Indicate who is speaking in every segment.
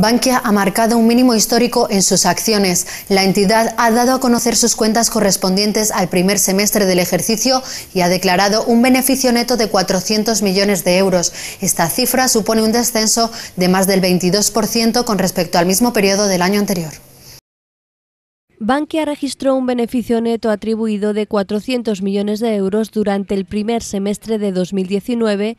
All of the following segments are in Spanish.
Speaker 1: Bankia ha marcado un mínimo histórico en sus acciones. La entidad ha dado a conocer sus cuentas correspondientes al primer semestre del ejercicio y ha declarado un beneficio neto de 400 millones de euros. Esta cifra supone un descenso de más del 22% con respecto al mismo periodo del año anterior.
Speaker 2: Bankia registró un beneficio neto atribuido de 400 millones de euros durante el primer semestre de 2019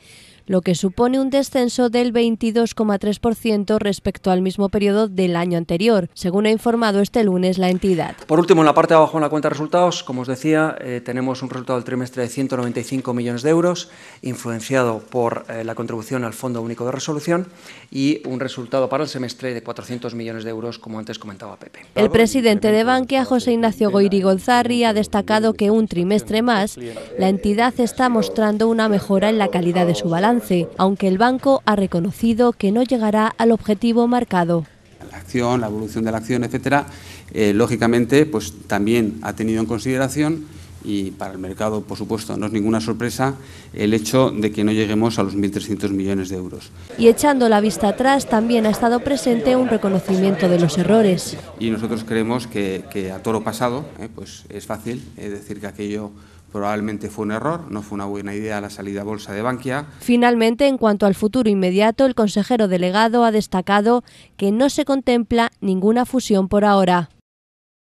Speaker 2: lo que supone un descenso del 22,3% respecto al mismo periodo del año anterior, según ha informado este lunes la entidad.
Speaker 3: Por último, en la parte de abajo en la cuenta de resultados, como os decía, eh, tenemos un resultado del trimestre de 195 millones de euros, influenciado por eh, la contribución al Fondo Único de Resolución y un resultado para el semestre de 400 millones de euros, como antes comentaba Pepe. El
Speaker 2: presidente de Bankia, José Ignacio Goiri Gonzarri, ha destacado que un trimestre más la entidad está mostrando una mejora en la calidad de su balance aunque el banco ha reconocido que no llegará al objetivo marcado.
Speaker 4: La acción, la evolución de la acción, etcétera, eh, lógicamente, pues también ha tenido en consideración y para el mercado, por supuesto, no es ninguna sorpresa el hecho de que no lleguemos a los 1.300 millones de euros.
Speaker 2: Y echando la vista atrás, también ha estado presente un reconocimiento de los errores.
Speaker 4: Y nosotros creemos que, a toro pasado eh, pues es fácil eh, decir que aquello Probablemente fue un error, no fue una buena idea la salida a bolsa de Bankia.
Speaker 2: Finalmente, en cuanto al futuro inmediato, el consejero delegado ha destacado que no se contempla ninguna fusión por ahora.